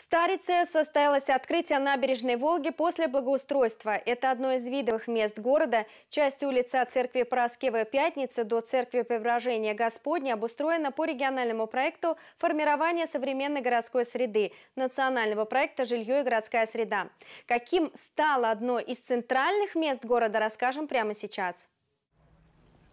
В Старице состоялось открытие набережной Волги после благоустройства. Это одно из видовых мест города. Часть улицы от церкви Проскева Пятницы до церкви Преображения Господня обустроена по региональному проекту «Формирование современной городской среды» национального проекта «Жилье и городская среда». Каким стало одно из центральных мест города, расскажем прямо сейчас.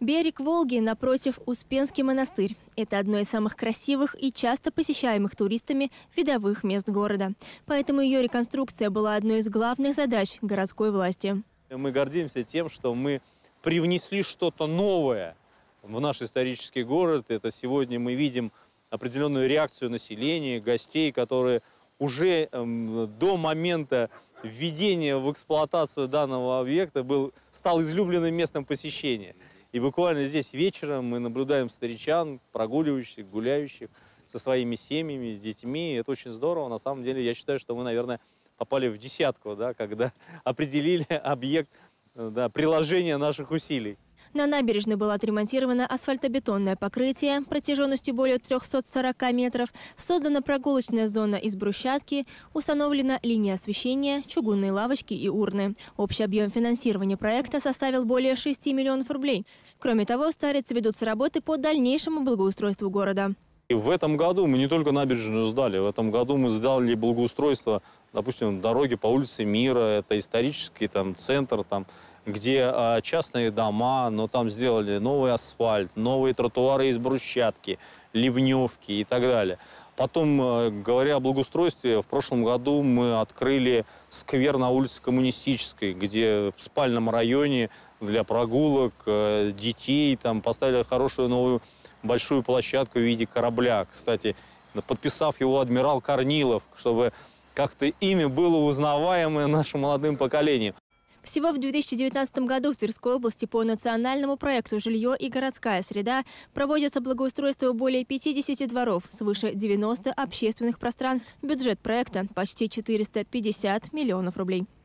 Берег Волги напротив Успенский монастырь. Это одно из самых красивых и часто посещаемых туристами видовых мест города. Поэтому ее реконструкция была одной из главных задач городской власти. Мы гордимся тем, что мы привнесли что-то новое в наш исторический город. Это сегодня мы видим определенную реакцию населения, гостей, которые уже эм, до момента введения в эксплуатацию данного объекта был, стал излюбленным местом посещения. И буквально здесь вечером мы наблюдаем старичан, прогуливающих, гуляющих со своими семьями, с детьми. Это очень здорово. На самом деле, я считаю, что мы, наверное, попали в десятку, да, когда определили объект э, да, приложения наших усилий. На набережной было отремонтировано асфальтобетонное покрытие протяженностью более 340 метров, создана прогулочная зона из брусчатки, установлена линия освещения, чугунные лавочки и урны. Общий объем финансирования проекта составил более 6 миллионов рублей. Кроме того, в Старице ведутся работы по дальнейшему благоустройству города. И в этом году мы не только набережную сдали, в этом году мы сдали благоустройство, допустим, дороги по улице Мира, это исторический там центр, там, где а, частные дома, но там сделали новый асфальт, новые тротуары из брусчатки, ливневки и так далее. Потом, а, говоря о благоустройстве, в прошлом году мы открыли сквер на улице Коммунистической, где в спальном районе для прогулок э, детей там поставили хорошую новую большую площадку в виде корабля. Кстати, подписав его адмирал Корнилов, чтобы как-то имя было узнаваемое нашим молодым поколением. Всего в 2019 году в Тверской области по национальному проекту «Жилье и городская среда» проводится благоустройство более 50 дворов, свыше 90 общественных пространств. Бюджет проекта – почти 450 миллионов рублей.